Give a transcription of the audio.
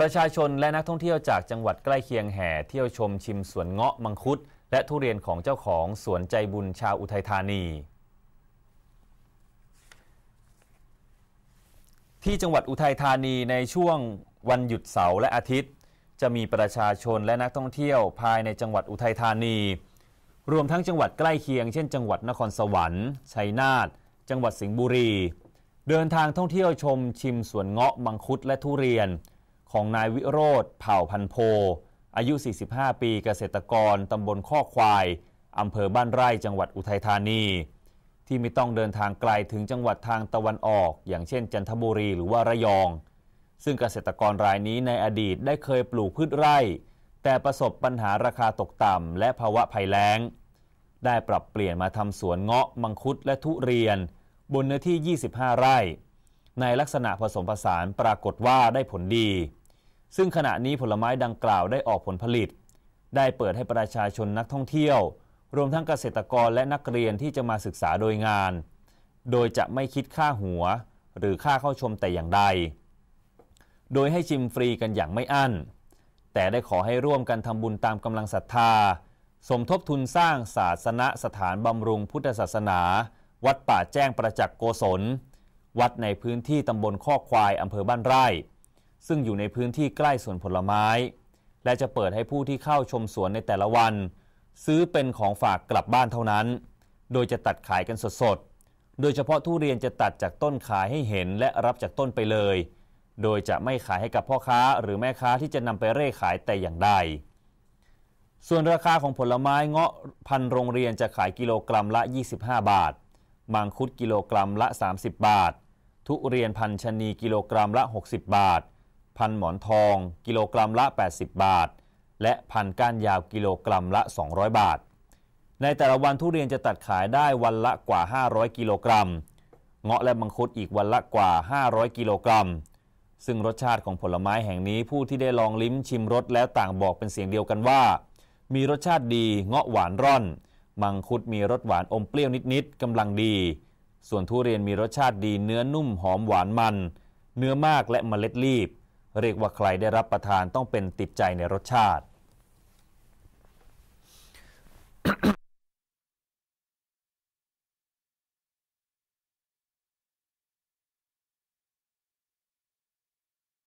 ประชาชนและนักท่องเที่ยวจากจังหวัดใกล้เคียงแห่เที่ยวชมชิมสวนเงาะมังคุดและทุเรียนของเจ้าของสวนใจบุญชาวอุทัยธานี ที่จังหวัดอุทัยธานีในช่วงวันหยุดเสาร์และอาทิตย์ จะมีประชาชนและนักท่องเที่ยวภายในจังหวัดอุทัยธานี รวมทั้งจังหวัดใกล้เคียงเช่นจังหวัดนครสวรรค์ชัยนาทจังหวัดสิงห์บุรี เดินทางท่องเที่ยวชมชิมสวนเงาะมังคุดและทุเรียนของนายวิโรธเผ่าพันโพ อายุ 45 ปีเกษตรกรตำบลข้อควาย อำเภอบ้านไร่จังหวัดอุทัยธานี ที่ไม่ต้องเดินทางไกลถึงจังหวัดทางตะวันออก อย่างเช่นจันทบุรีหรือว่าระยอง ซึ่งเกษตรกรรายนี้ในอดีตได้เคยปลูกพืชไร่ แต่ประสบปัญหาราคาตกต่ำและภาวะภัยแล้ง ได้ปรับเปลี่ยนมาทำสวนเงาะมังคุดและทุเรียน บนเนื้อที่ 25 ไร่ ในลักษณะผสมผสานปรากฏว่าได้ผลดีซึ่งขณะนี้ผลไม้ดังกล่าวได้ออกผลผลิต ได้เปิดให้ประชาชนนักท่องเที่ยว รวมทั้งเกษตรกรและนักเรียนที่จะมาศึกษาโดยงาน โดยจะไม่คิดค่าหัว หรือค่าเข้าชมแต่อย่างใด โดยให้ชิมฟรีกันอย่างไม่อั้นแต่ได้ขอให้ร่วมกันทำบุญตามกำลังศรัทธา สมทบทุนสร้างศาสนสถานบำรุงพุทธศาสนา วัดป่าแจ้งประจักษ์โกศล วัดในพื้นที่ตำบลข้อควายอำเภอบ้านไร่ซึ่งอยู่ในพื้นที่ใกล้สวนผลไม้ และจะเปิดให้ผู้ที่เข้าชมสวนในแต่ละวัน ซื้อเป็นของฝากกลับบ้านเท่านั้น โดยจะตัดขายกันสดๆโดยเฉพาะทุเรียนจะตัดจากต้นขายให้เห็นและรับจากต้นไปเลย โดยจะไม่ขายให้กับพ่อค้า หรือแม่ค้าที่จะนำไปเร่ขายแต่อย่างใด ส่วนราคาของผลไม้เงาะพันโรงเรียนจะขายกิโลกรัมละ25 บาท มังคุดกิโลกรัมละ 30 บาท ทุเรียนพันชนีกิโลกรัมละ 60 บาทพันหมอนทอง กิโลกรัมละ 80 บาท และพันก้านยาวกิโลกรัมละ 200 บาท ในแต่ละวันทุเรียนจะตัดขายได้วันละกว่า 500 กิโลกรัมเงาะและมังคุดอีกวันละกว่า 500 กิโลกรัม ซึ่งรสชาติของผลไม้แห่งนี้ผู้ที่ได้ลองลิ้มชิมรสแล้วต่างบอกเป็นเสียงเดียวกันว่า มีรสชาติดีเงาะหวานร่อนมังคุดมีรสหวานอมเปรี้ยวนิดๆกำลังดี ส่วนทุเรียนมีรสชาติดีเนื้อนุ่มหอมหวานมัน เนื้อมากและเมล็ดรีบเรียกว่าใครได้รับประทานต้องเป็นติดใจในรสชาติ